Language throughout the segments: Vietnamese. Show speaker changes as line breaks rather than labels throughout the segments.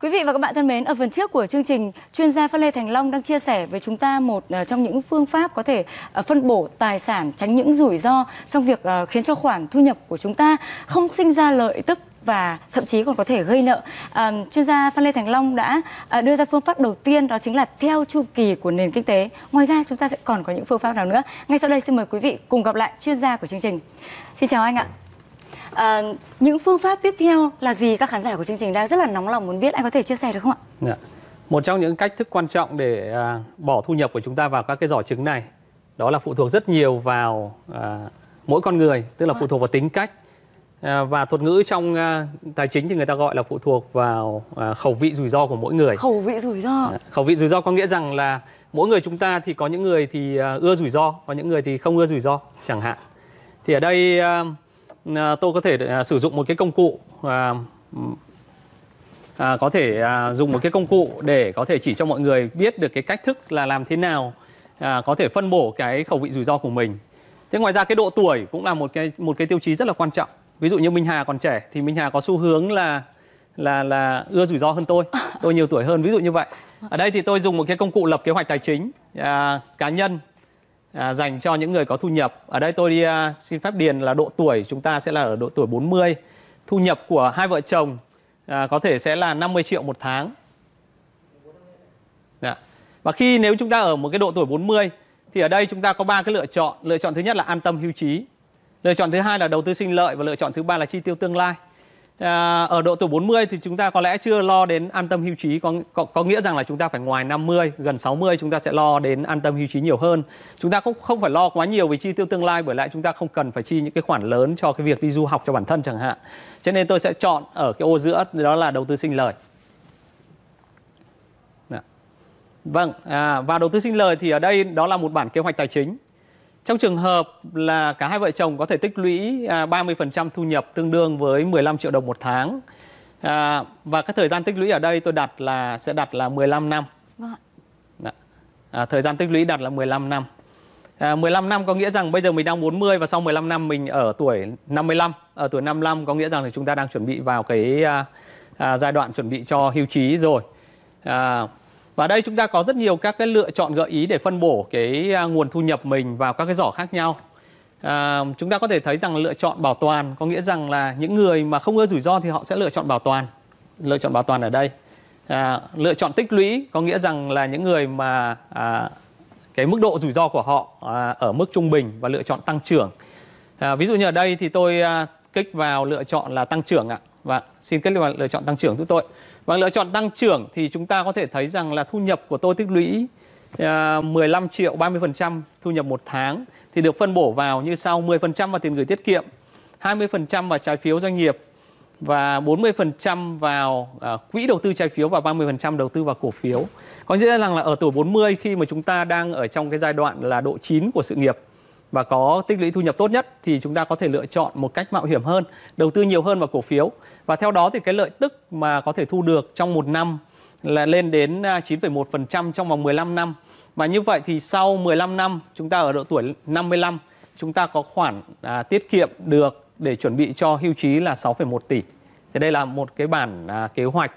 Quý vị và các bạn thân mến, ở phần trước của chương trình, chuyên gia Phan Lê Thành Long đang chia sẻ với chúng ta một ờ, trong những phương pháp có thể ờ, phân bổ tài sản tránh những rủi ro trong việc ờ, khiến cho khoản thu nhập của chúng ta không sinh ra lợi tức và thậm chí còn có thể gây nợ. À, chuyên gia Phan Lê Thành Long đã đưa ra phương pháp đầu tiên đó chính là theo chu kỳ của nền kinh tế. Ngoài ra chúng ta sẽ còn có những phương pháp nào nữa. Ngay sau đây xin mời quý vị cùng gặp lại chuyên gia của chương trình. Xin chào anh ạ. À, những phương pháp tiếp theo là gì các khán giả của chương trình đang rất là nóng lòng muốn biết anh có thể chia sẻ được không ạ?
Dạ. Một trong những cách thức quan trọng để à, bỏ thu nhập của chúng ta vào các cái giỏ trứng này đó là phụ thuộc rất nhiều vào à, mỗi con người, tức là phụ thuộc vào tính cách à, và thuật ngữ trong à, tài chính thì người ta gọi là phụ thuộc vào à, khẩu vị rủi ro của mỗi người. Khẩu
vị rủi ro. À,
khẩu vị rủi ro có nghĩa rằng là mỗi người chúng ta thì có những người thì à, ưa rủi ro, có những người thì không ưa rủi ro chẳng hạn. Thì ở đây à, Ờ, tôi có thể ờ, sử dụng một cái công cụ à, có thể à, dùng một cái công cụ để có thể chỉ cho mọi người biết được cái cách thức là làm thế nào à, có thể phân bổ cái khẩu vị rủi ro của mình. Thế ngoài ra cái độ tuổi cũng là một cái một cái tiêu chí rất là quan trọng. Ví dụ như Minh Hà còn trẻ thì Minh Hà có xu hướng là là là ưa rủi ro hơn tôi, tôi nhiều tuổi hơn ví dụ như vậy. Ở đây thì tôi dùng một cái công cụ lập kế hoạch tài chính à, cá nhân à, dành cho những người có thu nhập. Ở đây tôi đi à, xin phép điền là độ tuổi chúng ta sẽ là ở độ tuổi 40. Thu nhập của hai vợ chồng à, có thể sẽ là 50 triệu một tháng. Đã. Dạ. Và khi nếu chúng ta ở một cái độ tuổi 40 thì ở đây chúng ta có ba cái lựa chọn. Lựa chọn thứ nhất là an tâm hưu trí. Lựa chọn thứ hai là đầu tư sinh lợi và lựa chọn thứ ba là chi tiêu tương lai. À, ở độ tuổi 40 thì chúng ta có lẽ chưa lo đến an tâm hưu trí có, có có nghĩa rằng là chúng ta phải ngoài 50, gần 60 chúng ta sẽ lo đến an tâm hưu trí nhiều hơn. Chúng ta cũng không, phải lo quá nhiều về chi tiêu tương lai bởi lại chúng ta không cần phải chi những cái khoản lớn cho cái việc đi du học cho bản thân chẳng hạn. Cho nên tôi sẽ chọn ở cái ô giữa đó là đầu tư sinh lời. Dạ. Vâng, à, và đầu tư sinh lời thì ở đây đó là một bản kế hoạch tài chính trong trường hợp là cả hai vợ chồng có thể tích lũy 30% à, thu nhập tương đương với 15 triệu đồng một tháng. À, và cái thời gian tích lũy ở đây tôi đặt là sẽ đặt là 15 năm. Vâng. Dạ. À, thời gian tích lũy đặt là 15 năm. À, 15 năm có nghĩa rằng bây giờ mình đang 40 và sau 15 năm mình ở tuổi 55. Ở tuổi 55 có nghĩa rằng là chúng ta đang chuẩn bị vào cái à, à, giai đoạn chuẩn bị cho hưu trí rồi. À, và đây chúng ta có rất nhiều các cái lựa chọn gợi ý để phân bổ cái à, nguồn thu nhập mình vào các cái giỏ khác nhau. À, chúng ta có thể thấy rằng lựa chọn bảo toàn có nghĩa rằng là những người mà không ưa rủi ro thì họ sẽ lựa chọn bảo toàn. Lựa chọn bảo toàn ở đây. À, lựa chọn tích lũy có nghĩa rằng là những người mà à, cái mức độ rủi ro của họ à, ở mức trung bình và lựa chọn tăng trưởng. À, ví dụ như ở đây thì tôi à, kích vào lựa chọn là tăng trưởng ạ. Và vâng, xin kết vào lựa chọn tăng trưởng giúp tôi. Và lựa chọn tăng trưởng thì chúng ta có thể thấy rằng là thu nhập của tôi tích lũy 15 à, triệu 30% thu nhập một tháng thì được phân bổ vào như sau 10% vào tiền gửi tiết kiệm, 20% vào trái phiếu doanh nghiệp và 40% vào à, quỹ đầu tư trái phiếu và 30% đầu tư vào cổ phiếu. Có nghĩa rằng là ở tuổi 40 khi mà chúng ta đang ở trong cái giai đoạn là độ chín của sự nghiệp và có tích lũy thu nhập tốt nhất thì chúng ta có thể lựa chọn một cách mạo hiểm hơn, đầu tư nhiều hơn vào cổ phiếu. Và theo đó thì cái lợi tức mà có thể thu được trong một năm là lên đến 9,1% à, trong vòng 15 năm. Và như vậy thì sau 15 năm chúng ta ở độ tuổi 55 chúng ta có khoản à, tiết kiệm được để chuẩn bị cho hưu trí là 6,1 tỷ. Thì đây là một cái bản à, kế hoạch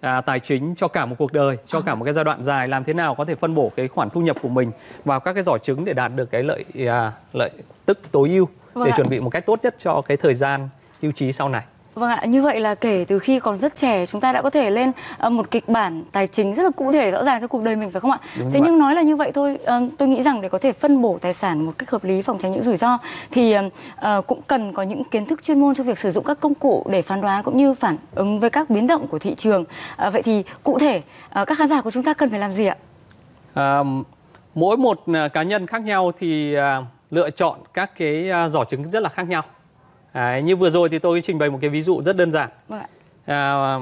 à, tài chính cho cả một cuộc đời, cho cả một cái giai đoạn dài làm thế nào có thể phân bổ cái khoản thu nhập của mình vào các cái giỏ trứng để đạt được cái lợi à, lợi tức tối ưu để vâng chuẩn bị một cách tốt nhất cho cái thời gian hưu trí sau này.
Vâng ạ, như vậy là kể từ khi còn rất trẻ chúng ta đã có thể lên ờ, một kịch bản tài chính rất là cụ thể rõ ràng cho cuộc đời mình phải không ạ? Đúng Thế nhưng ạ. nói là như vậy thôi, ờ, tôi nghĩ rằng để có thể phân bổ tài sản một cách hợp lý phòng tránh những rủi ro thì ờ, cũng cần có những kiến thức chuyên môn cho việc sử dụng các công cụ để phán đoán cũng như phản ứng với các biến động của thị trường. Vậy thì cụ thể các khán giả của chúng ta cần phải làm gì ạ?
À, mỗi một cá nhân khác nhau thì lựa chọn các cái giỏ trứng rất là khác nhau À, như vừa rồi thì tôi trình bày một cái ví dụ rất đơn giản. Vâng à,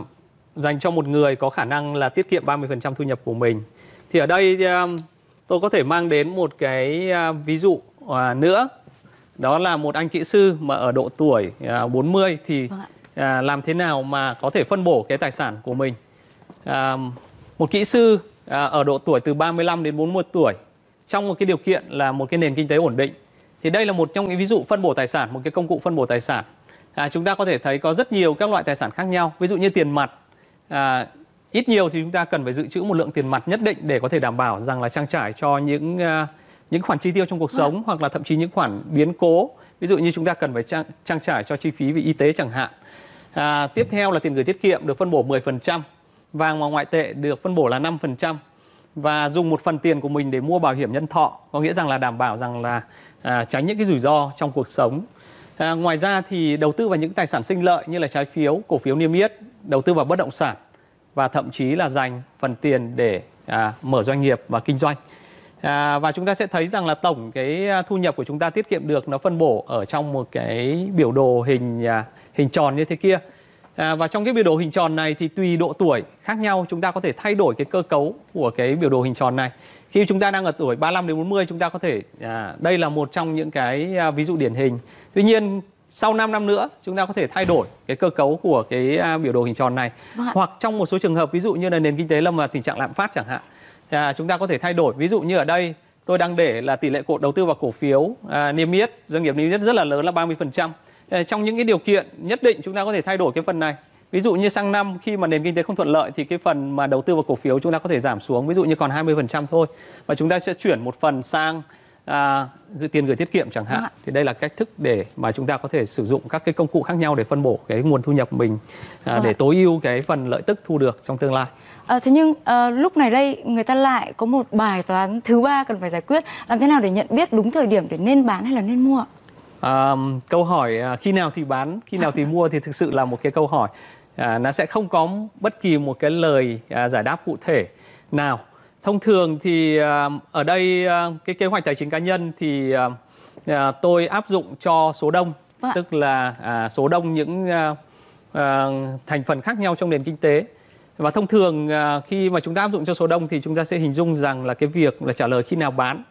dành cho một người có khả năng là tiết kiệm 30% thu nhập của mình. Thì ở đây à, tôi có thể mang đến một cái à, ví dụ à, nữa. Đó là một anh kỹ sư mà ở độ tuổi 40 thì vâng làm thế nào mà có thể phân bổ cái tài sản của mình. Một kỹ sư ở độ tuổi từ 35 đến 41 tuổi trong một cái điều kiện là một cái nền kinh tế ổn định thì đây là một trong những ví dụ phân bổ tài sản một cái công cụ phân bổ tài sản à, chúng ta có thể thấy có rất nhiều các loại tài sản khác nhau ví dụ như tiền mặt à, ít nhiều thì chúng ta cần phải dự trữ một lượng tiền mặt nhất định để có thể đảm bảo rằng là trang trải cho những uh, những khoản chi tiêu trong cuộc sống hoặc là thậm chí những khoản biến cố ví dụ như chúng ta cần phải trang, trang trải cho chi phí về y tế chẳng hạn à, tiếp theo là tiền gửi tiết kiệm được phân bổ 10% vàng và ngoại tệ được phân bổ là 5% và dùng một phần tiền của mình để mua bảo hiểm nhân thọ có nghĩa rằng là đảm bảo rằng là à, tránh những cái rủi ro trong cuộc sống. À, ngoài ra thì đầu tư vào những tài sản sinh lợi như là trái phiếu, cổ phiếu niêm yết, đầu tư vào bất động sản và thậm chí là dành phần tiền để à, mở doanh nghiệp và kinh doanh. À, và chúng ta sẽ thấy rằng là tổng cái à, thu nhập của chúng ta tiết kiệm được nó phân bổ ở trong một cái biểu đồ hình à, hình tròn như thế kia. À, và trong cái biểu đồ hình tròn này thì tùy độ tuổi khác nhau chúng ta có thể thay đổi cái cơ cấu của cái biểu đồ hình tròn này. Khi chúng ta đang ở tuổi 35 đến 40 chúng ta có thể à, đây là một trong những cái à, ví dụ điển hình. Tuy nhiên sau 5 năm nữa chúng ta có thể thay đổi cái cơ cấu của cái à, biểu đồ hình tròn này. Vâng Hoặc trong một số trường hợp ví dụ như là nền kinh tế lâm vào tình trạng lạm phát chẳng hạn. À, chúng ta có thể thay đổi ví dụ như ở đây tôi đang để là tỷ lệ cổ đầu tư vào cổ phiếu à, niêm yết doanh nghiệp niêm yết rất là lớn là 30% Ờ, trong những cái điều kiện nhất định chúng ta có thể thay đổi cái phần này ví dụ như sang năm khi mà nền kinh tế không thuận lợi thì cái phần mà đầu tư vào cổ phiếu chúng ta có thể giảm xuống ví dụ như còn 20% thôi và chúng ta sẽ chuyển một phần sang à, tiền gửi tiết kiệm chẳng hạn dạ. thì đây là cách thức để mà chúng ta có thể sử dụng các cái công cụ khác nhau để phân bổ cái nguồn thu nhập mình à, dạ. để tối ưu cái phần lợi tức thu được trong tương lai
à, thế nhưng à, lúc này đây người ta lại có một bài toán thứ ba cần phải giải quyết làm thế nào để nhận biết đúng thời điểm để nên bán hay là nên mua
À, câu hỏi à, khi nào thì bán, khi nào thì mua thì thực sự là một cái câu hỏi à, nó sẽ không có bất kỳ một cái lời à, giải đáp cụ thể nào. Thông thường thì à, ở đây à, cái kế hoạch tài chính cá nhân thì à, à tôi áp dụng cho số đông, vâng. tức là à, số đông những à, à, thành phần khác nhau trong nền kinh tế. Và thông thường à, khi mà chúng ta áp dụng cho số đông thì chúng ta sẽ hình dung rằng là cái việc là trả lời khi nào bán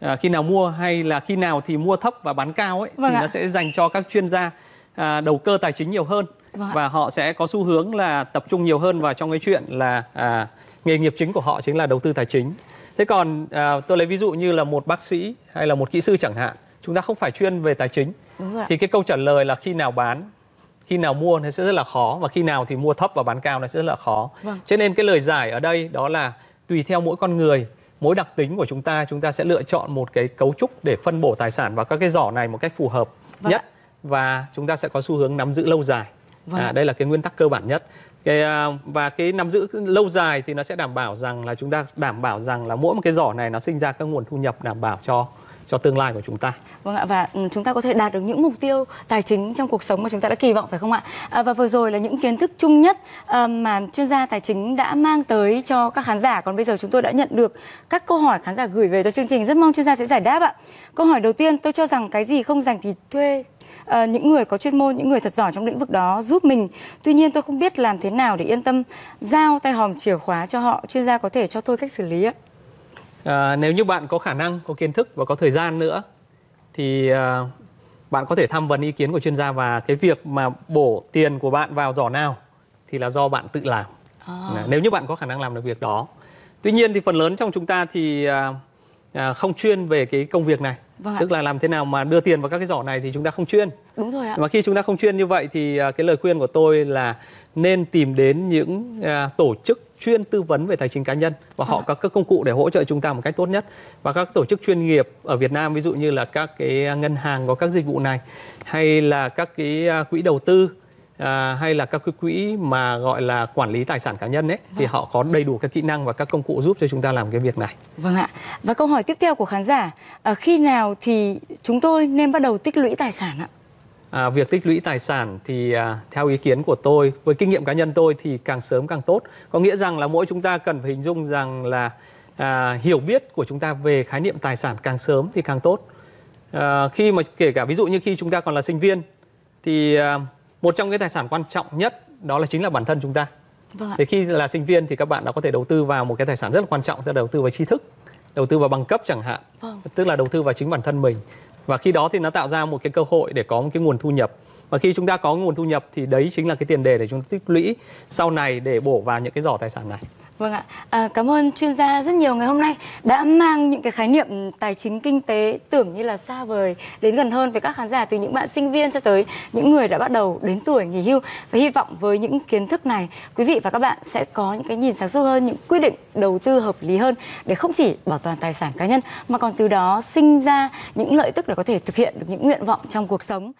à, khi nào mua hay là khi nào thì mua thấp và bán cao ấy vâng thì ạ. nó sẽ dành cho các chuyên gia à, đầu cơ tài chính nhiều hơn vâng và ạ. họ sẽ có xu hướng là tập trung nhiều hơn vào trong cái chuyện là à, nghề nghiệp chính của họ chính là đầu tư tài chính thế còn à, tôi lấy ví dụ như là một bác sĩ hay là một kỹ sư chẳng hạn chúng ta không phải chuyên về tài chính thì cái câu trả lời là khi nào bán khi nào mua nó sẽ rất là khó và khi nào thì mua thấp và bán cao nó sẽ rất là khó vâng. cho nên cái lời giải ở đây đó là tùy theo mỗi con người mỗi đặc tính của chúng ta chúng ta sẽ lựa chọn một cái cấu trúc để phân bổ tài sản vào các cái giỏ này một cách phù hợp vâng. nhất và chúng ta sẽ có xu hướng nắm giữ lâu dài vâng. à, đây là cái nguyên tắc cơ bản nhất cái, à, và cái nắm giữ lâu dài thì nó sẽ đảm bảo rằng là chúng ta đảm bảo rằng là mỗi một cái giỏ này nó sinh ra các nguồn thu nhập đảm bảo cho cho tương lai của chúng ta.
Vâng ạ và ừ, chúng ta có thể đạt được những mục tiêu tài chính trong cuộc sống mà chúng ta đã kỳ vọng phải không ạ? À, và vừa rồi là những kiến thức chung nhất ờ, mà chuyên gia tài chính đã mang tới cho các khán giả. Còn bây giờ chúng tôi đã nhận được các câu hỏi khán giả gửi về cho chương trình rất mong chuyên gia sẽ giải đáp ạ. Câu hỏi đầu tiên tôi cho rằng cái gì không dành thì thuê À, những người có chuyên môn, những người thật giỏi trong lĩnh vực đó giúp mình. Tuy nhiên tôi không biết làm thế nào để yên tâm giao tay hòm chìa khóa cho họ. Chuyên gia có thể cho tôi cách xử lý ạ
à, nếu như bạn có khả năng có kiến thức và có thời gian nữa thì à, bạn có thể tham vấn ý kiến của chuyên gia và cái việc mà bổ tiền của bạn vào giỏ nào thì là do bạn tự làm à. nếu như bạn có khả năng làm được việc đó tuy nhiên thì phần lớn trong chúng ta thì à, à, không chuyên về cái công việc này vâng tức là làm thế nào mà đưa tiền vào các cái giỏ này thì chúng ta không chuyên đúng rồi ạ mà khi chúng ta không chuyên như vậy thì à, cái lời khuyên của tôi là nên tìm đến những à, tổ chức chuyên tư vấn về tài chính cá nhân và họ vâng. có các công cụ để hỗ trợ chúng ta một cách tốt nhất và các tổ chức chuyên nghiệp ở Việt Nam ví dụ như là các cái ngân hàng có các dịch vụ này hay là các cái à, quỹ đầu tư à, hay là các cái quỹ mà gọi là quản lý tài sản cá nhân ấy thì vâng. họ có đầy đủ các kỹ năng và các công cụ giúp cho chúng ta làm cái việc này.
Vâng ạ. Và câu hỏi tiếp theo của khán giả, à, khi nào thì chúng tôi nên bắt đầu tích lũy tài sản ạ?
À, việc tích lũy tài sản thì à, theo ý kiến của tôi, với kinh nghiệm cá nhân tôi thì càng sớm càng tốt. Có nghĩa rằng là mỗi chúng ta cần phải hình dung rằng là à, hiểu biết của chúng ta về khái niệm tài sản càng sớm thì càng tốt. À, khi mà kể cả ví dụ như khi chúng ta còn là sinh viên thì à, một trong cái tài sản quan trọng nhất đó là chính là bản thân chúng ta. Vâng Thế khi là sinh viên thì các bạn đã có thể đầu tư vào một cái tài sản rất là quan trọng, tức là đầu tư vào tri thức, đầu tư vào bằng cấp chẳng hạn, vâng. tức là đầu tư vào chính bản thân mình và khi đó thì nó tạo ra một cái cơ hội để có một cái nguồn thu nhập và khi chúng ta có nguồn thu nhập thì đấy chính là cái tiền đề để chúng ta tích lũy sau này để bổ vào những cái giỏ tài sản này
Vâng ạ, à, cảm ơn chuyên gia rất nhiều ngày hôm nay đã mang những cái khái niệm tài chính kinh tế tưởng như là xa vời đến gần hơn với các khán giả từ những bạn sinh viên cho tới những người đã bắt đầu đến tuổi nghỉ hưu và hy vọng với những kiến thức này quý vị và các bạn sẽ có những cái nhìn sáng suốt hơn, những quyết định đầu tư hợp lý hơn để không chỉ bảo toàn tài sản cá nhân mà còn từ đó sinh ra những lợi tức để có thể thực hiện được những nguyện vọng trong cuộc sống.